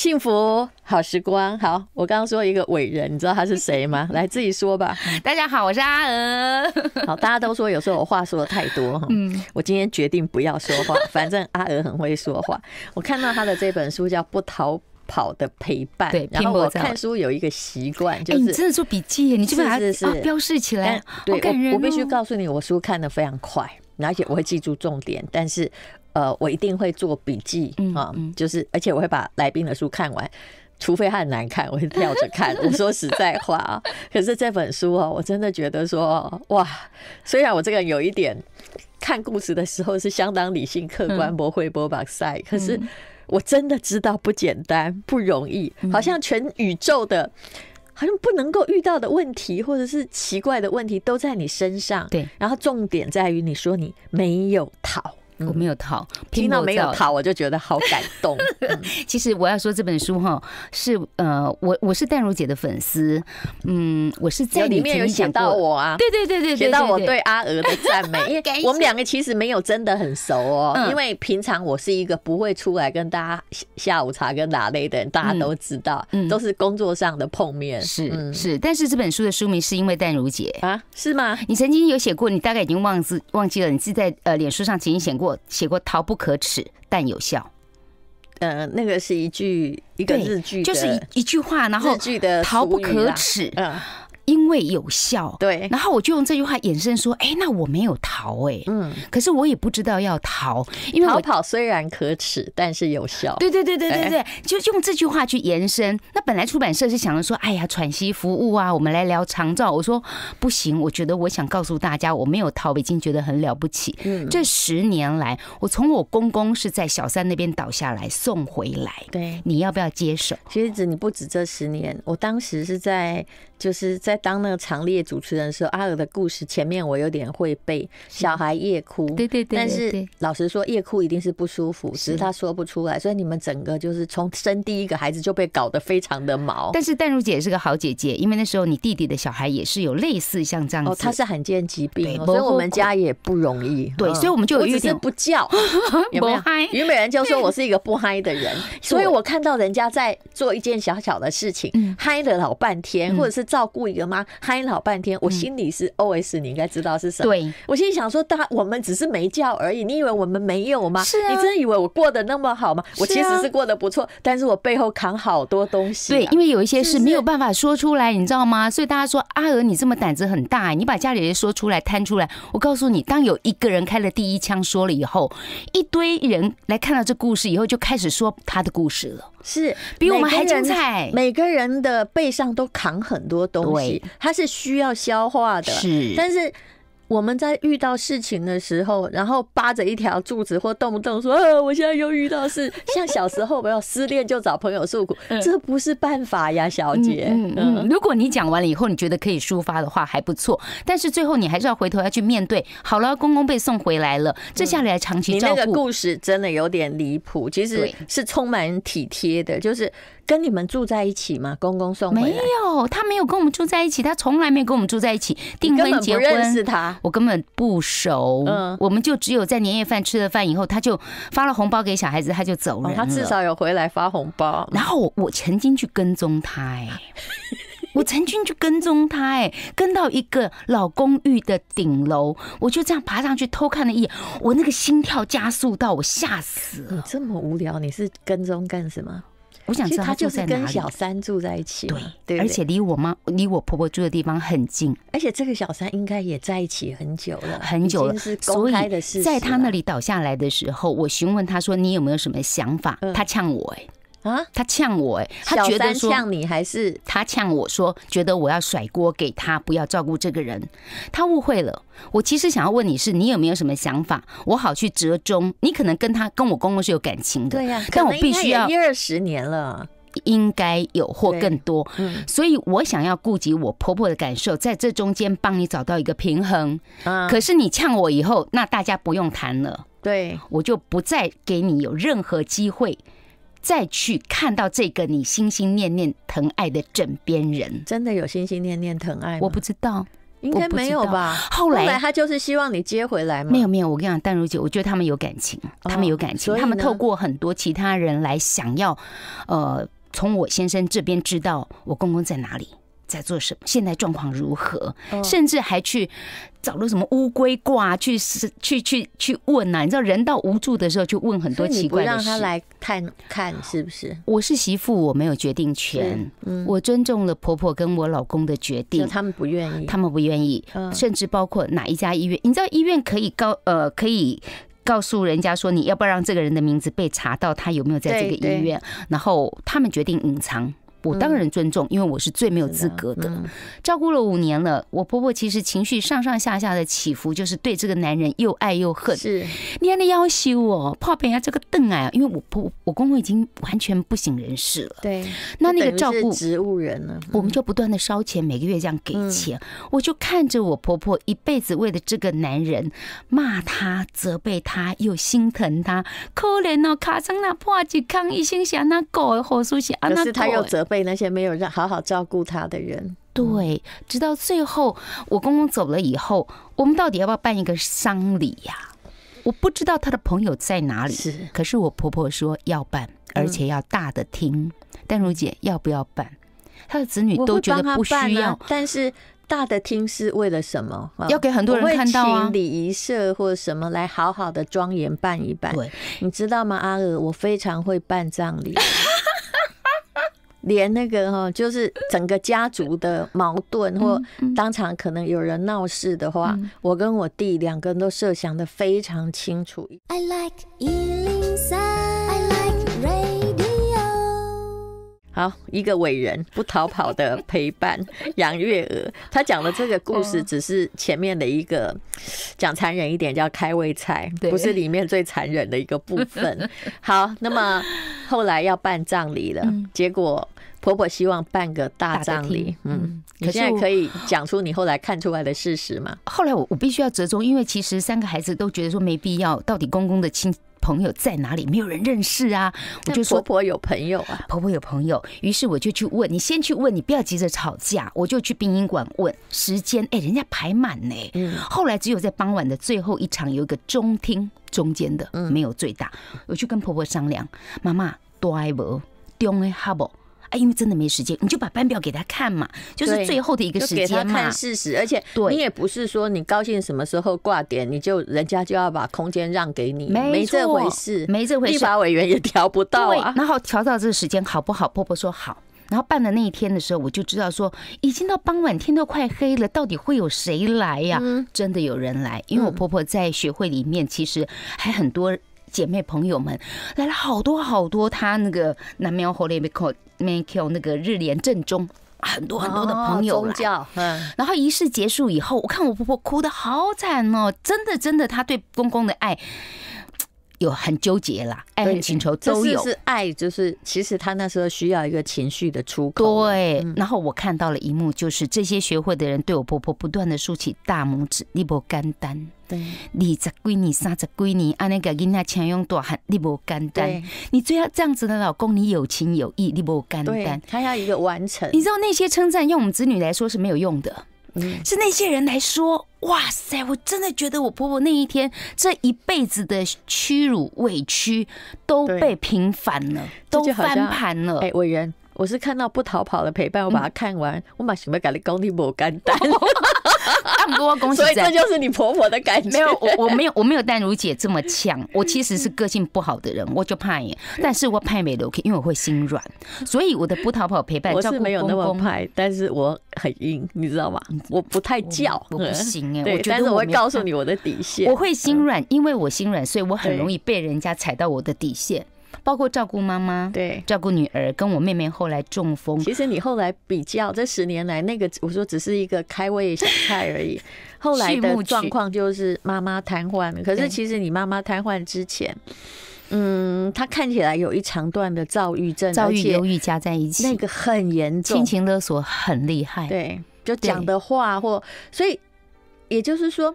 幸福好时光，好，我刚刚说一个伟人，你知道他是谁吗？来自己说吧。大家好，我是阿娥。好，大家都说有时候我话说的太多，嗯，我今天决定不要说话，反正阿娥很会说话。我看到他的这本书叫《不逃跑的陪伴》，对，然后我看书有一个习惯，就是真的做笔记，你记得啊，标示起来，我我必须告诉你，我书看的非常快，而且我会记住重点，但是。呃，我一定会做笔记啊，就是而且我会把来宾的书看完，除非很难看，我会跳着看。我说实在话啊，可是这本书哦，我真的觉得说哇，虽然我这个有一点看故事的时候是相当理性客观，不会播波赛，可是我真的知道不简单不容易，好像全宇宙的，好像不能够遇到的问题或者是奇怪的问题都在你身上。对，然后重点在于你说你没有。我没有讨，听到没有讨，我就觉得好感动。其实我要说这本书哈，是呃，我我是淡如姐的粉丝。嗯，我是在里面有写到我啊，对对对对写到我对阿娥的赞美，因为我们两个其实没有真的很熟哦。因为平常我是一个不会出来跟大家下午茶跟打擂的人，大家都知道，都是工作上的碰面。是是，但是这本书的书名是因为淡如姐啊？是吗？你曾经有写过，你大概已经忘记忘记了，你是在呃脸书上曾经写过。写过“逃不可耻，但有效”。呃，那个是一句一个日剧，就是一句话，然后日剧的“逃不可耻”。嗯。因为有效，对，然后我就用这句话衍生说，哎，那我没有逃，哎，嗯，可是我也不知道要逃，因为逃跑虽然可耻，但是有效。对对对对对对，就用这句话去延伸。那本来出版社是想着说，哎呀，喘息服务啊，我们来聊长照。我说不行，我觉得我想告诉大家，我没有逃北京，觉得很了不起。嗯，这十年来，我从我公公是在小三那边倒下来送回来。对，你要不要接手？其实你不止这十年，我当时是在，就是在。当那个长列主持人的时候，阿尔的故事前面我有点会背小孩夜哭，对对对，但是老实说夜哭一定是不舒服，只是他说不出来，所以你们整个就是从生第一个孩子就被搞得非常的毛。但是淡如姐是个好姐姐，因为那时候你弟弟的小孩也是有类似像这样子，他是罕见疾病，所以我们家也不容易。对，所以我们就有一点不叫 有没有？虞美人就说我是一个不嗨的人，所以我看到人家在做一件小小的事情，嗨了老半天，或者是照顾一个。吗？嗨，老半天，我心里是 OS，你应该知道是什么。对，我心里想说，大我们只是没叫而已。你以为我们没有吗？是啊。你真的以为我过得那么好吗？我其实是过得不错，但是我背后扛好多东西。对，因为有一些事没有办法说出来，你知道吗？所以大家说阿娥，你这么胆子很大，你把家里的说出来、摊出来。我告诉你，当有一个人开了第一枪说了以后，一堆人来看到这故事以后，就开始说他的故事了。是，比我们还精彩。每个人的背上都扛很多东西。它是需要消化的，但是。我们在遇到事情的时候，然后扒着一条柱子，或动不动说啊，我现在又遇到事。像小时候没有失恋就找朋友诉苦，这不是办法呀，小姐。嗯嗯，如果你讲完了以后，你觉得可以抒发的话，还不错。但是最后你还是要回头要去面对。好了，公公被送回来了，这下来长期照顾。你那个故事真的有点离谱，其实是充满体贴的，就是跟你们住在一起嘛。公公送没有他没有跟我们住在一起，他从来没跟我们住在一起，订婚结婚认识他。我根本不熟，嗯，我们就只有在年夜饭吃了饭以后，他就发了红包给小孩子，他就走了。他至少有回来发红包。然后我 我曾经去跟踪他，哎，我曾经去跟踪他，哎，跟到一个老公寓的顶楼，我就这样爬上去偷看了一眼，我那个心跳加速到我吓死了。你这么无聊，你是跟踪干什么？我想知道他就跟小三住在一起，对，而且离我妈、离我婆婆住的地方很近，而且这个小三应该也在一起很久了，很久了，所以在他那里倒下来的时候，我询问他说：“你有没有什么想法？”他呛我哎。啊，他呛我，哎，他觉得说你还是他呛我说，觉得我要甩锅给他，不要照顾这个人，他误会了。我其实想要问你是，你有没有什么想法，我好去折中。你可能跟他跟我公公是有感情的，对呀。但我必须要一二十年了，应该有或更多，所以我想要顾及我婆婆的感受，在这中间帮你找到一个平衡。可是你呛我以后，那大家不用谈了，对我就不再给你有任何机会。再去看到这个你心心念念疼爱的枕边人，真的有心心念念疼爱？我不知道，应该没有吧？后来他就是希望你接回来吗？没有没有，我跟你讲，淡如姐，我觉得他们有感情，他们有感情，他们透过很多其他人来想要，呃，从我先生这边知道我公公在哪里。在做什么？现在状况如何？甚至还去找了什么乌龟卦去去去去问呢？你知道，人到无助的时候就问很多奇怪的事。让他来看看是不是？我是媳妇，我没有决定权。我尊重了婆婆跟我老公的决定。他们不愿意，他们不愿意，甚至包括哪一家医院？你知道，医院可以告呃，可以告诉人家说，你要不要让这个人的名字被查到，他有没有在这个医院？然后他们决定隐藏。我当然尊重，因为我是最没有资格的，照顾了五年了。我婆婆其实情绪上上下下的起伏，就是对这个男人又爱又恨。是，你看那要羞哦，怕别人家这个瞪啊，因为我婆我公公已经完全不省人事了。对，那那个照顾植物人呢，我们就不断的烧钱，每个月这样给钱，我就看着我婆婆一辈子为了这个男人骂他、责备他，又心疼他，可怜哦，卡桑那破几康，一心想那狗好舒适，啊那他又责。被那些没有让好好照顾他的人，对，直到最后我公公走了以后，我们到底要不要办一个丧礼呀？我不知道他的朋友在哪里，是，可是我婆婆说要办，而且要大的厅。但如姐要不要办？她的子女都觉得不需要，但是大的厅是为了什么？要给很多人看到啊！礼仪社或者什么来好好的庄严办一办。对，你知道吗？阿娥，我非常会办葬礼。连那个哈，就是整个家族的矛盾，或当场可能有人闹事的话，我跟我弟两个人都设想的非常清楚。I like 好，一个伟人不逃跑的陪伴杨月娥，她讲的这个故事 只是前面的一个讲残忍一点叫开胃菜，不是里面最残忍的一个部分。好，那么后来要办葬礼了，结果婆婆希望办个大葬礼。嗯，你现在可以讲出你后来看出来的事实吗？后来我我必须要折中，因为其实三个孩子都觉得说没必要。到底公公的亲？朋友在哪里？没有人认识啊！我就说婆婆有朋友啊，婆婆有朋友，于是我就去问你，先去问你，不要急着吵架，我就去殡仪馆问时间，哎，人家排满呢。嗯，后来只有在傍晚的最后一场有一个中厅，中间的，没有最大。我去跟婆婆商量，妈妈多爱无，中爱合无。哎，因为真的没时间，你就把班表给他看嘛，就是最后的一个时间嘛。看事实，而且你也不是说你高兴什么时候挂点，你就人家就要把空间让给你，没这回事，没这回事，立法委员也调不到啊。然后调到这个时间好不好？婆婆说好。然后办的那一天的时候，我就知道说，已经到傍晚，天都快黑了，到底会有谁来呀？真的有人来，因为我婆婆在学会里面，其实还很多。姐妹朋友们来了好多好多，他那个南喵火烈 l i d a m k 那个日联正宗很多很多的朋友教，嗯，然后仪式结束以后，我看我婆婆哭的好惨哦，真的真的，她对公公的爱。有很纠结啦，爱恨情仇都有。是爱，就是其实他那时候需要一个情绪的出口。对，然后我看到了一幕，就是这些学会的人对我婆婆不断的竖起大拇指，你不干单。对，二十几年、三十几年，安尼个囡仔钱用多很，你无干单。你最要这样子的老公，你有情有义，你无干单。他要一个完成。你知道那些称赞，用我们子女来说是没有用的，是那些人来说。哇塞！我真的觉得我婆婆那一天这一辈子的屈辱委屈都被平反了，都翻盘了。哎，伟人，我是看到不逃跑的陪伴，我把它看完，我马上要改你功你木干单。多 恭喜！所以这就是你婆婆的感觉。没有，我我没有我没有淡如姐这么强。我其实是个性不好的人，我就怕耶。但是我派美留可因为我会心软。所以我的不逃跑陪伴叫没有那么派，但是我很硬，你知道吗？我不太叫，我不行哎。我觉得我会告诉你我的底线。我会心软，因为我心软，所以我很容易被人家踩到我的底线。包括照顾妈妈，对，照顾女儿，跟我妹妹后来中风。其实你后来比较这十年来，那个我说只是一个开胃小菜而已。后来的状况就是妈妈瘫痪了。可是其实你妈妈瘫痪之前，嗯，她看起来有一长段的躁郁症，躁郁、忧郁加在一起，那个很严重，亲情勒索很厉害。对，就讲的话或所以，也就是说，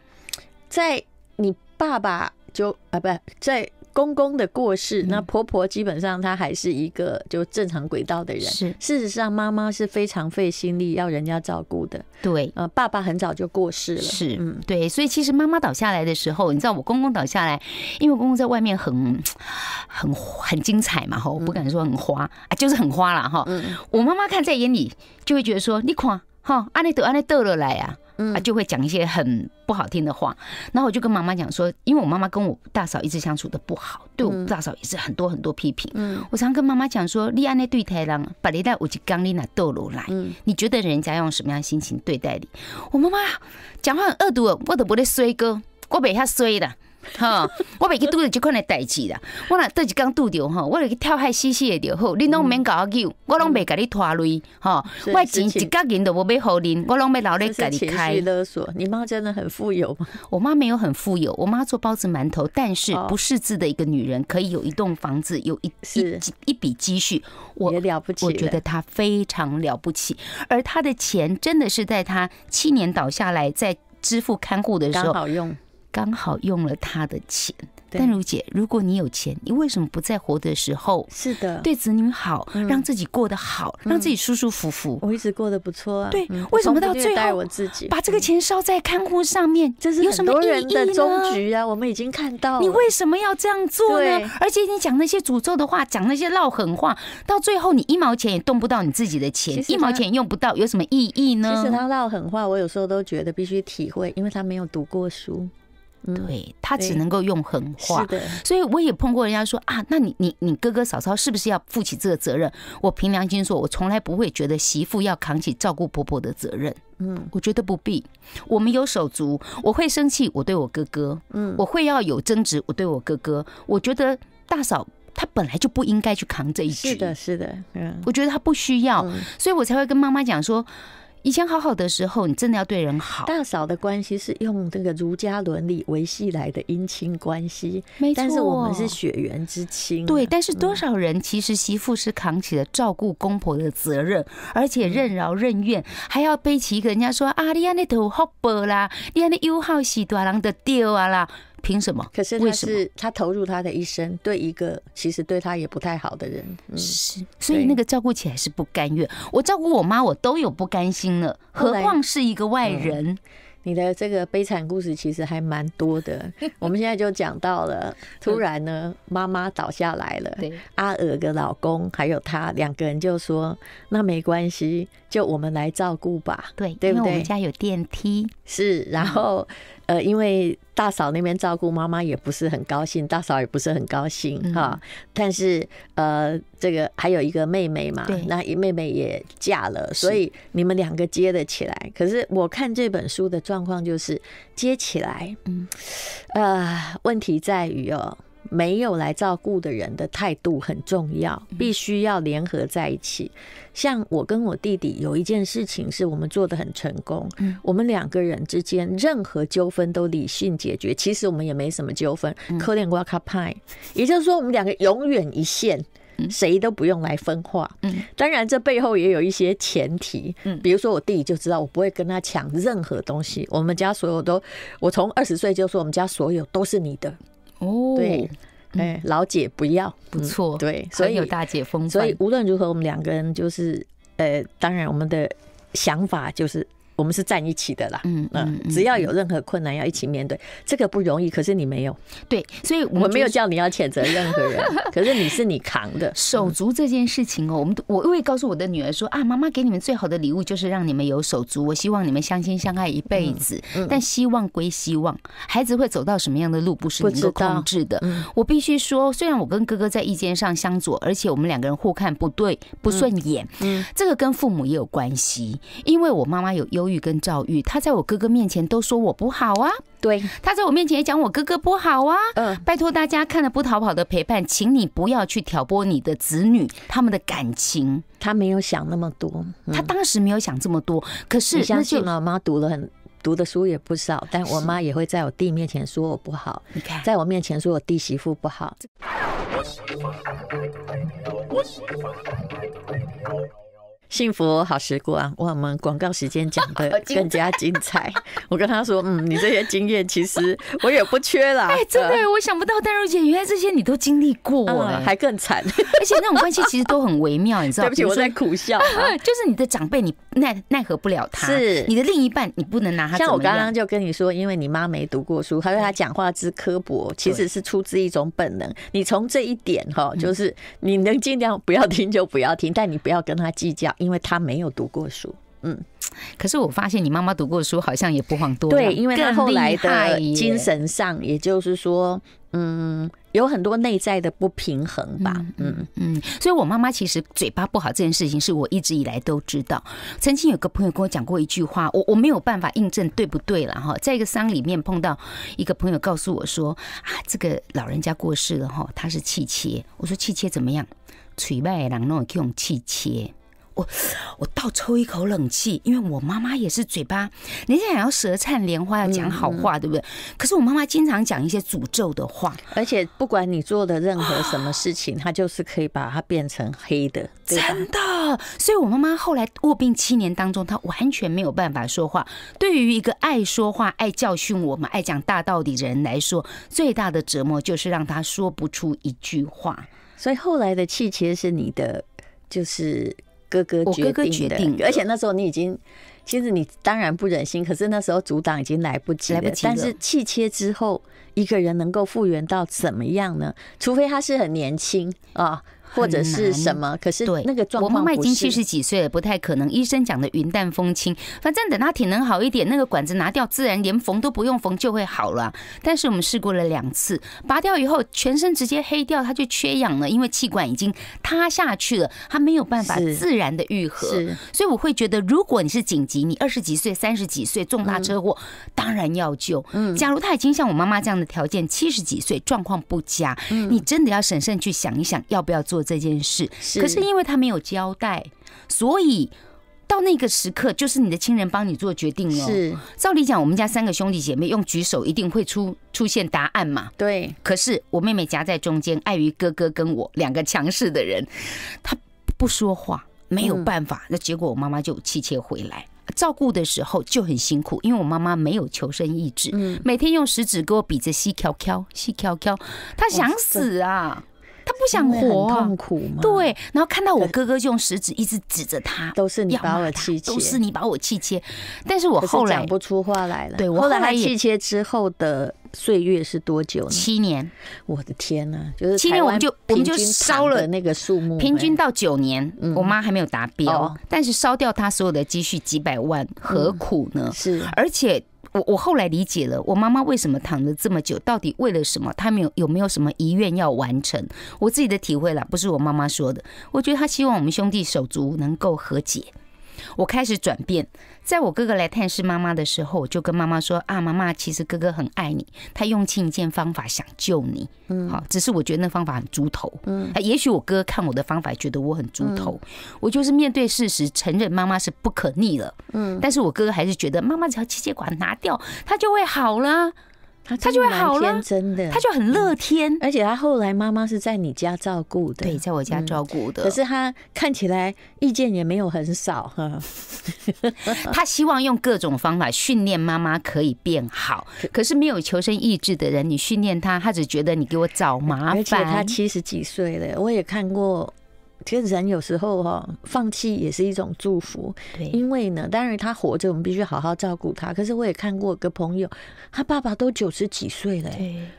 在你爸爸就啊，不在。公公的过世，那婆婆基本上她还是一个就正常轨道的人。是，事实上妈妈是非常费心力要人家照顾的。对，呃，爸爸很早就过世了。是，嗯，对，所以其实妈妈倒下来的时候，你知道我公公倒下来，因为公公在外面很很很精彩嘛，哈，我不敢说很花，就是很花了，哈。嗯我妈妈看在眼里，就会觉得说：“你看，哈，阿尼得阿尼得了来呀。”啊，就会讲一些很不好听的话。然后我就跟妈妈讲说，因为我妈妈跟我大嫂一直相处的不好，对我大嫂也是很多很多批评。我常跟妈妈讲说，利安那对太郎把你带我去刚里那斗罗来。你觉得人家用什么样心情对待你？我妈妈讲话恶毒，我都不得衰哥，我被他衰啦。哈，我未去拄着即款的代志啦。我若倒一刚拄着吼，我来去跳海死死的着好。你拢免搞我舅，我拢未甲你拖累吼。我钱一格银都无要互恁，我拢买老咧甲你开。勒索，你妈真的很富有吗？我妈没有很富有，我妈做包子馒头，但是不识字的一个女人，可以有一栋房子，有一一几一笔积蓄。我了不起，我觉得她非常了不起。而她的钱真的是在她七年倒下来，在支付看护的时候好用。刚好用了他的钱，但如姐，如果你有钱，你为什么不在活的时候？是的，对子女好，让自己过得好，让自己舒舒服服。我一直过得不错啊。对，为什么到最后我自己把这个钱烧在看护上面，这是有什么意义人的终局啊，我们已经看到。了，你为什么要这样做呢？而且你讲那些诅咒的话，讲那些唠狠话，到最后你一毛钱也动不到你自己的钱，一毛钱也用不到，有什么意义呢？其实他唠狠话，我有时候都觉得必须体会，因为他没有读过书。对他只能够用狠话，所以我也碰过人家说啊，那你你你哥哥嫂嫂是不是要负起这个责任？我凭良心说，我从来不会觉得媳妇要扛起照顾婆婆的责任。嗯，我觉得不必。我们有手足，我会生气，我对我哥哥，嗯，我会要有争执，我对我哥哥。我觉得大嫂她本来就不应该去扛这一局，是的，是的，嗯，我觉得她不需要，所以我才会跟妈妈讲说。以前好好的时候，你真的要对人好。大嫂的关系是用这个儒家伦理维系来的姻亲关系，没错。但是我们是血缘之亲，对。但是多少人其实媳妇是扛起了照顾公婆的责任，而且任劳任怨，还要背起一个。人家说啊，你安尼头好薄啦，你安尼又好喜大人的丢啊啦。凭什么？可是他是他投入他的一生，对一个其实对他也不太好的人，是，所以那个照顾起来是不甘愿。我照顾我妈，我都有不甘心了，何况是一个外人。你的这个悲惨故事其实还蛮多的。我们现在就讲到了，突然呢，妈妈倒下来了。对，阿尔的老公还有他两个人就说：“那没关系，就我们来照顾吧。”对，对，因为我们家有电梯。是，然后。呃，因为大嫂那边照顾妈妈也不是很高兴，大嫂也不是很高兴哈。但是呃，这个还有一个妹妹嘛，那妹妹也嫁了，所以你们两个接了起来。可是我看这本书的状况就是接起来，嗯，呃，问题在于哦。没有来照顾的人的态度很重要，必须要联合在一起。像我跟我弟弟有一件事情是我们做的很成功，我们两个人之间任何纠纷都理性解决。其实我们也没什么纠纷，可怜瓜卡派，也就是说我们两个永远一线，谁都不用来分化。嗯，当然这背后也有一些前提，嗯，比如说我弟弟就知道我不会跟他抢任何东西。我们家所有都，我从二十岁就说我们家所有都是你的。哦，对，哎，老姐不要，不错，对，所以有大姐风范，所以无论如何，我们两个人就是，呃，当然我们的想法就是。我们是站一起的啦，嗯嗯，只要有任何困难要一起面对，这个不容易，可是你没有对，所以我没有叫你要谴责任何人，可是你是你扛的。手足这件事情哦，我们我我会告诉我的女儿说啊，妈妈给你们最好的礼物就是让你们有手足，我希望你们相亲相爱一辈子。但希望归希望，孩子会走到什么样的路不是能够控制的。我必须说，虽然我跟哥哥在意见上相左，而且我们两个人互看不对不顺眼，嗯，这个跟父母也有关系，因为我妈妈有优。忧郁跟躁郁，他在我哥哥面前都说我不好啊，对，他在我面前也讲我哥哥不好啊。嗯，拜托大家看了不逃跑的陪伴，请你不要去挑拨你的子女他们的感情。他没有想那么多，他当时没有想这么多。可是，相信老妈读了很读的书也不少，但我妈也会在我弟面前说我不好，你看，在我面前说我弟媳妇不好。幸福好时光，我们广告时间讲的 更加精彩。我跟他说：“嗯，你这些经验，其实我也不缺啦。”哎，真的，我想不到丹如姐，原来这些你都经历过了，还更惨。而且那种关系其实都很微妙，你知道？对不起，我在苦笑。就是你的长辈，你奈奈何不了他；是你的另一半，你不能拿他。像我刚刚就跟你说，因为你妈没读过书，所说她讲话之刻薄，其实是出自一种本能。你从这一点哈，就是你能尽量不要听就不要听，但你不要跟他计较。因为他没有读过书，嗯，可是我发现你妈妈读过书，好像也不遑多对，因为她后来的精神上，也就是说，嗯，有很多内在的不平衡吧，嗯嗯，所以我妈妈其实嘴巴不好这件事情，是我一直以来都知道。曾经有个朋友跟我讲过一句话，我我没有办法印证对不对了哈。在一个丧里面碰到一个朋友，告诉我说啊，这个老人家过世了哈，他是气切，我说气切怎么样？垂脉囊弄用种气切。我我倒抽一口冷气，因为我妈妈也是嘴巴，人家想要舌灿莲花，要讲好话，对不对？可是我妈妈经常讲一些诅咒的话，而且不管你做的任何什么事情，她就是可以把它变成黑的。真的，所以我妈妈后来卧病七年当中，她完全没有办法说话。对于一个爱说话、爱教训我们、爱讲大道理的人来说，最大的折磨就是让他说不出一句话。所以后来的气其实是你的，就是。哥哥，我哥哥决定，而且那时候你已经，其实你当然不忍心，可是那时候阻挡已经来不及，了。但是气切之后，一个人能够复原到怎么样呢？除非他是很年轻啊。或者是什么？可是对那个状况，我妈妈已经七十几岁了，不太可能。医生讲的云淡风轻，反正等她体能好一点，那个管子拿掉，自然连缝都不用缝就会好了。但是我们试过了两次，拔掉以后全身直接黑掉，她就缺氧了，因为气管已经塌下去了，她没有办法自然的愈合。所以我会觉得，如果你是紧急，你二十几岁、三十几岁重大车祸，当然要救。嗯，假如他已经像我妈妈这样的条件，七十几岁，状况不佳，你真的要审慎去想一想，要不要做。这件事，可是因为他没有交代，所以到那个时刻就是你的亲人帮你做决定了。照理讲，我们家三个兄弟姐妹用举手一定会出出现答案嘛？对。可是我妹妹夹在中间，碍于哥哥跟我两个强势的人，她不说话，没有办法。那结果我妈妈就气切回来照顾的时候就很辛苦，因为我妈妈没有求生意志，每天用食指给我比着西敲敲西敲敲，她想死啊。他不想活，痛苦吗？对，然后看到我哥哥就用食指一直指着他，都是你把我气切，都是你把我气切，但是我后来讲不出话来了。对，后来气切之后的岁月是多久？七年，我的天呐，就是七年，我们就平均烧了那个数目，平均到九年，我妈还没有达标，但是烧掉她所有的积蓄几百万，何苦呢？是，而且。我我后来理解了，我妈妈为什么躺了这么久，到底为了什么？她没有有没有什么遗愿要完成？我自己的体会啦，不是我妈妈说的。我觉得她希望我们兄弟手足能够和解。我开始转变。在我哥哥来探视妈妈的时候，我就跟妈妈说：啊，妈妈，其实哥哥很爱你，他用尽一切方法想救你。嗯，好，只是我觉得那方法很猪头。嗯，也许我哥哥看我的方法觉得我很猪头。我就是面对事实，承认妈妈是不可逆了。嗯，但是我哥哥还是觉得妈妈只要气管拿掉，他就会好了。他就会好了，真的，他就很乐天，而且他后来妈妈是在你家照顾的，对，在我家照顾的。可是他看起来意见也没有很少哈，他希望用各种方法训练妈妈可以变好，可是没有求生意志的人，你训练他，他只觉得你给我找麻烦。而且他七十几岁了，我也看过。其实人有时候哈，放弃也是一种祝福。对，因为呢，当然他活着，我们必须好好照顾他。可是我也看过个朋友，他爸爸都九十几岁了，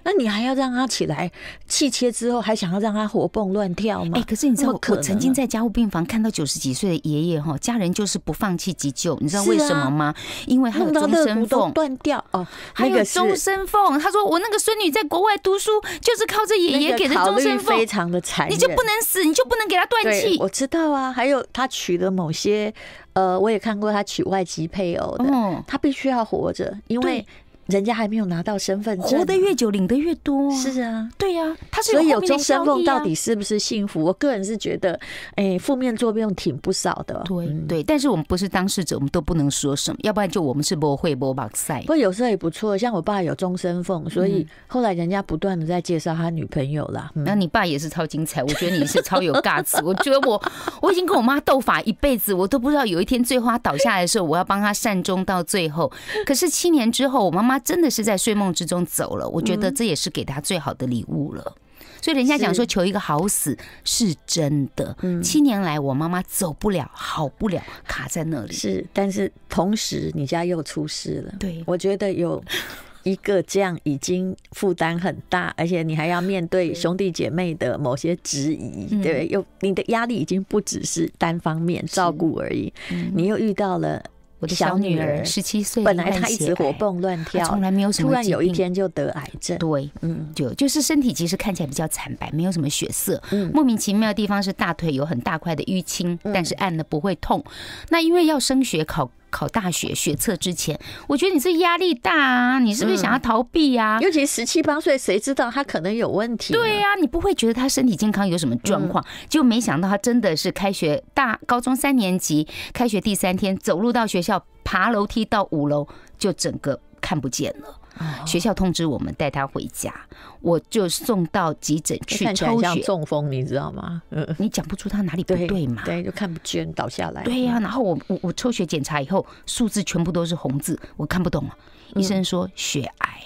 那你还要让他起来气切之后，还想要让他活蹦乱跳吗？哎，可是你知道，我曾经在家务病房看到九十几岁的爷爷哈，家人就是不放弃急救，你知道为什么吗？因为他的终身缝断掉哦，还有终身缝。他说我那个孙女在国外读书，就是靠着爷爷给的终身缝，非常的惨，你就不能死，你就不能给他。对，我知道啊。还有他娶的某些，呃，我也看过他娶外籍配偶的，他必须要活着，因为。人家还没有拿到身份证，活得越久领的越多。是啊，对呀，他是所以有终身俸到底是不是幸福？我个人是觉得，哎，负面作用挺不少的。对对，但是我们不是当事者，我们都不能说什么，要不然就我们是不会不马赛。不过有时候也不错，像我爸有终身俸，所以后来人家不断的在介绍他女朋友啦。那你爸也是超精彩，我觉得你是超有尬词。我觉得我我已经跟我妈斗法一辈子，我都不知道有一天醉花倒下来的时候，我要帮他善终到最后。可是七年之后，我妈妈。他真的是在睡梦之中走了，我觉得这也是给他最好的礼物了。所以人家讲说求一个好死是真的。嗯、七年来，我妈妈走不了，好不了，卡在那里。是，但是同时你家又出事了。对，我觉得有一个这样已经负担很大，而且你还要面对兄弟姐妹的某些质疑，对对？又你的压力已经不只是单方面照顾而已，你又遇到了。我的小女儿十七岁，本来她一直活蹦乱跳，从来没有什么突然有一天就得癌症。对，嗯，就就是身体其实看起来比较惨白，没有什么血色。嗯，莫名其妙的地方是大腿有很大块的淤青，但是按了不会痛。那因为要升学考。考大学、学测之前，我觉得你是压力大啊，你是不是想要逃避啊？尤其十七八岁，谁知道他可能有问题？对呀，你不会觉得他身体健康有什么状况，就没想到他真的是开学大高中三年级开学第三天，走路到学校，爬楼梯到五楼，就整个看不见了。学校通知我们带他回家，我就送到急诊去抽血，中风你知道吗？你讲不出他哪里不对嘛，对，就看不见倒下来。对呀，然后我我我抽血检查以后，数字全部都是红字，我看不懂啊。医生说血癌，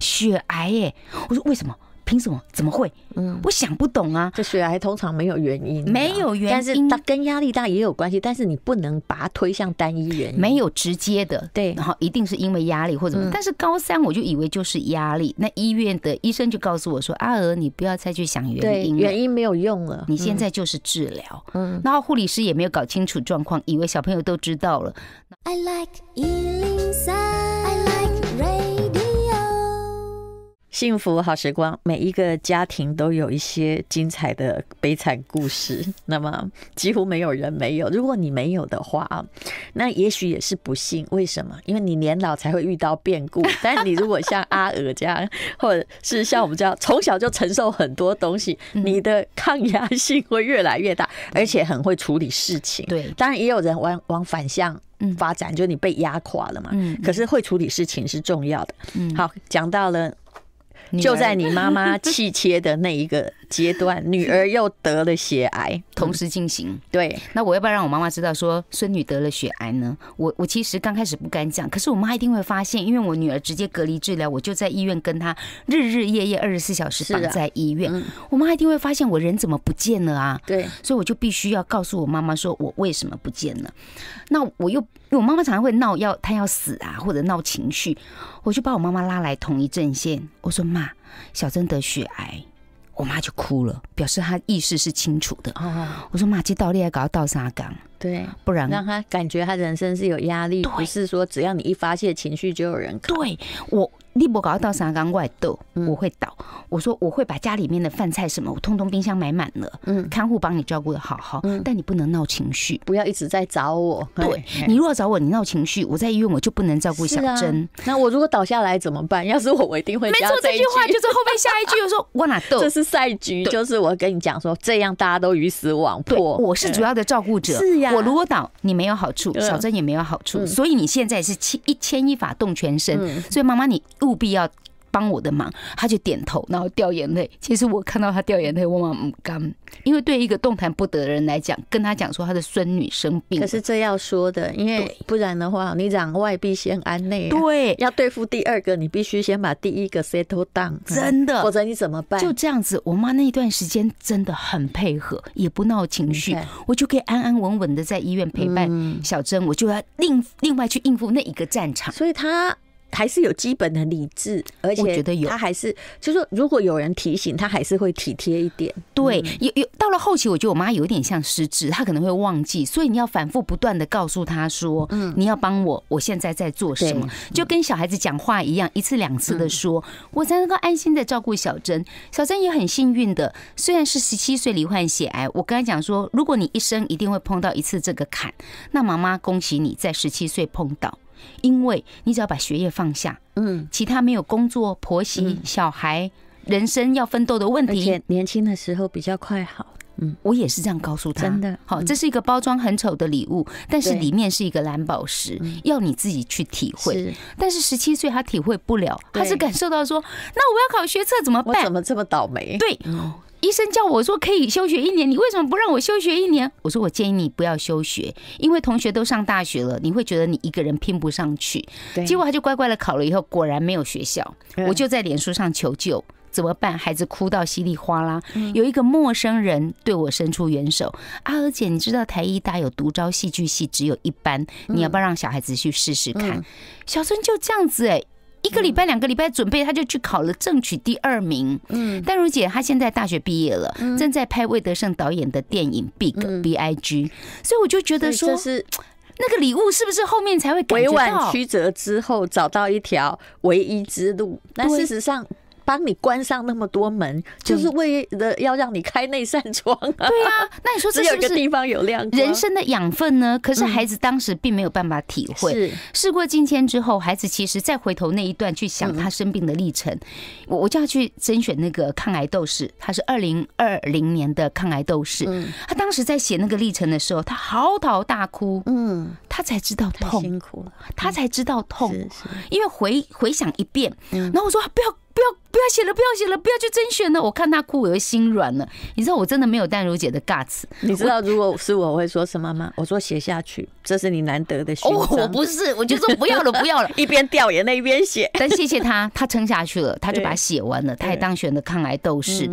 血癌，耶。我说为什么？凭什么？怎么会？嗯，我想不懂啊。这血癌还通常没有原因，没有原因，但是它跟压力大也有关系。但是你不能把它推向单一原因，没有直接的，对，然后一定是因为压力或者什么。但是高三我就以为就是压力。那医院的医生就告诉我说：“阿娥，你不要再去想原因，原因没有用了，你现在就是治疗。”嗯，然后护理师也没有搞清楚状况，以为小朋友都知道了。I like 幸福好时光，每一个家庭都有一些精彩的悲惨故事。那么几乎没有人没有，如果你没有的话啊，那也许也是不幸。为什么？因为你年老才会遇到变故。但你如果像阿尔这样，或者是像我们这样，从小就承受很多东西，你的抗压性会越来越大，而且很会处理事情。对，当然也有人往往反向发展，就你被压垮了嘛。嗯，可是会处理事情是重要的。嗯，好，讲到了。就在你妈妈气切的那一个。阶段，女儿又得了血癌，同时进行。对，那我要不要让我妈妈知道说孙女得了血癌呢？我我其实刚开始不敢讲，可是我妈一定会发现，因为我女儿直接隔离治疗，我就在医院跟她日日夜夜二十四小时待在医院。我妈一定会发现我人怎么不见了啊？对，所以我就必须要告诉我妈妈说我为什么不见了。那我又我妈妈常常会闹要她要死啊，或者闹情绪，我就把我妈妈拉来同一阵线。我说妈，小珍得血癌。我妈就哭了，表示她意识是清楚的。啊、我说妈，这倒立还搞到倒沙缸，对，不然让她感觉她人生是有压力。不是说只要你一发泄情绪就有人。对我。你博搞到三缸外斗，我会倒。我说我会把家里面的饭菜什么，我通通冰箱买满了。嗯，看护帮你照顾的好好，但你不能闹情绪，不要一直在找我。对你如果找我，你闹情绪，我在医院我就不能照顾小珍。那我如果倒下来怎么办？要是我，我一定会。没错，这句话就是后面下一句。我说我哪斗，这是赛局，就是我跟你讲说，这样大家都鱼死网破。我是主要的照顾者，是呀。我如果倒，你没有好处，小珍也没有好处。所以你现在是千一牵一法动全身。所以妈妈，你。务必要帮我的忙，他就点头，然后掉眼泪。其实我看到他掉眼泪，我蛮不甘，因为对一个动弹不得的人来讲，跟他讲说他的孙女生病，可是这要说的，因为不然的话，你攘外必先安内，对，要对付第二个，你必须先把第一个舌头挡，真的，否则你怎么办？就这样子，我妈那一段时间真的很配合，也不闹情绪，我就可以安安稳稳的在医院陪伴小珍，我就要另另外去应付那一个战场，所以她。还是有基本的理智，而且我觉得有，他还是就是说，如果有人提醒，他还是会体贴一点。对，有有到了后期，我觉得我妈有点像失智，她可能会忘记，所以你要反复不断的告诉她说，嗯，你要帮我，我现在在做什么，就跟小孩子讲话一样，一次两次的说，我才能够安心的照顾小珍。小珍也很幸运的，虽然是十七岁罹患血癌，我刚才讲说，如果你一生一定会碰到一次这个坎，那妈妈恭喜你在十七岁碰到。因为你只要把学业放下，嗯，其他没有工作、婆媳、小孩、人生要奋斗的问题，而且年轻的时候比较快好，嗯，我也是这样告诉他，真的，好，这是一个包装很丑的礼物，但是里面是一个蓝宝石，要你自己去体会。但是十七岁他体会不了，他是感受到说，那我要考学测怎么办？怎么这么倒霉？对。医生叫我说可以休学一年，你为什么不让我休学一年？我说我建议你不要休学，因为同学都上大学了，你会觉得你一个人拼不上去。结果他就乖乖的考了，以后果然没有学校，我就在脸书上求救，怎么办？孩子哭到稀里哗啦，有一个陌生人对我伸出援手，阿娥姐，你知道台一大有独招戏剧系，只有一班，你要不要让小孩子去试试看？小春就这样子哎。一个礼拜、两个礼拜准备，他就去考了，争取第二名。嗯，但如姐她现在大学毕业了，正在拍魏德胜导演的电影《Big B I G》。所以我就觉得说，是那个礼物是不是后面才会委婉曲折之后找到一条唯一之路？那事实上。帮你关上那么多门，就是为了要让你开那扇窗。对啊，那你说这不个地方有亮人生的养分呢？可是孩子当时并没有办法体会。是，事过境迁之后，孩子其实再回头那一段去想他生病的历程，我我叫他去甄选那个抗癌斗士，他是二零二零年的抗癌斗士。嗯，他当时在写那个历程的时候，他嚎啕大哭。嗯，他才知道痛，辛苦，他才知道痛，因为回回想一遍，然后我说不要。不要不要写了，不要写了，不要去争选了。我看他哭，我心软了。你知道我真的没有淡如姐的 guts。你知道如果是我会说什么吗？我说写下去，这是你难得的。哦，我不是，我就说不要了，不要了。一边掉眼泪一边写。但谢谢他，他撑下去了，他就把它写完了。也当选了抗癌斗士。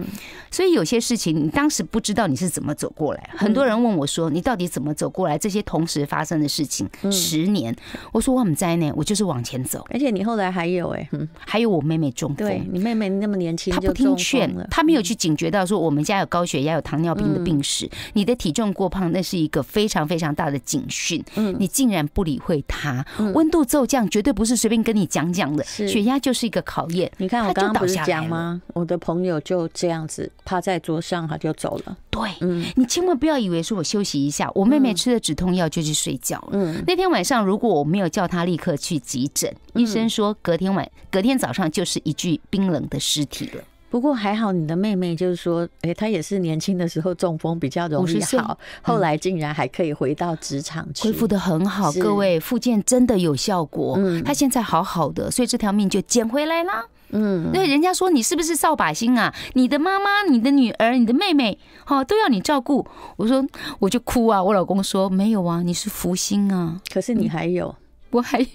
所以有些事情你当时不知道你是怎么走过来。很多人问我说，你到底怎么走过来？这些同时发生的事情，十年，我说我很灾在呢？我就是往前走。而且你后来还有哎，还有我妹妹中风。你妹妹那么年轻，她不听劝她没有去警觉到说我们家有高血压、有糖尿病的病史。你的体重过胖，那是一个非常非常大的警讯。嗯，你竟然不理会她，温度骤降绝对不是随便跟你讲讲的。血压就是一个考验。你看，我刚刚不是讲吗？我的朋友就这样子趴在桌上，他就走了。对，你千万不要以为说我休息一下，我妹妹吃了止痛药就去睡觉。嗯，那天晚上如果我没有叫她立刻去急诊，医生说隔天晚、隔天早上就是一句。冰冷的尸体了。不过还好，你的妹妹就是说，哎，她也是年轻的时候中风比较容易好，后来竟然还可以回到职场去，恢复的很好。各位，复健真的有效果，她现在好好的，所以这条命就捡回来了。嗯，对，人家说你是不是扫把星啊？你的妈妈、你的女儿、你的妹妹，好都要你照顾。我说我就哭啊，我老公说没有啊，你是福星啊。可是你还有，我还有。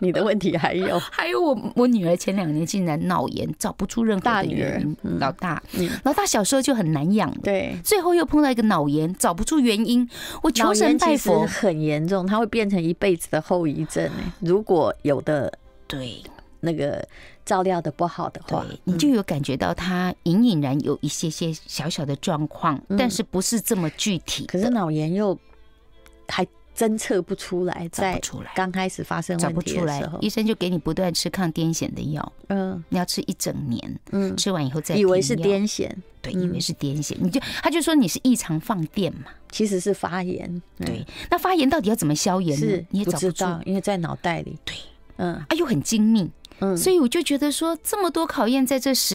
你的问题还有，还有我我女儿前两年竟然脑炎，找不出任何的原因。大老大，老大小时候就很难养，对，最后又碰到一个脑炎，找不出原因，我求神拜佛。很严重，它会变成一辈子的后遗症。如果有的对那个照料的不好的话，你就有感觉到他隐隐然有一些些小小的状况，但是不是这么具体？可是脑炎又还。侦测不出来，在刚开始发生，题的出候，医生就给你不断吃抗癫痫的药，嗯，你要吃一整年，嗯，吃完以后再以为是癫痫，对，以为是癫痫，你就他就说你是异常放电嘛，其实是发炎，对，那发炎到底要怎么消炎？是，你也找不出，因为在脑袋里，对，嗯，啊，又很精密，嗯，所以我就觉得说这么多考验在这时。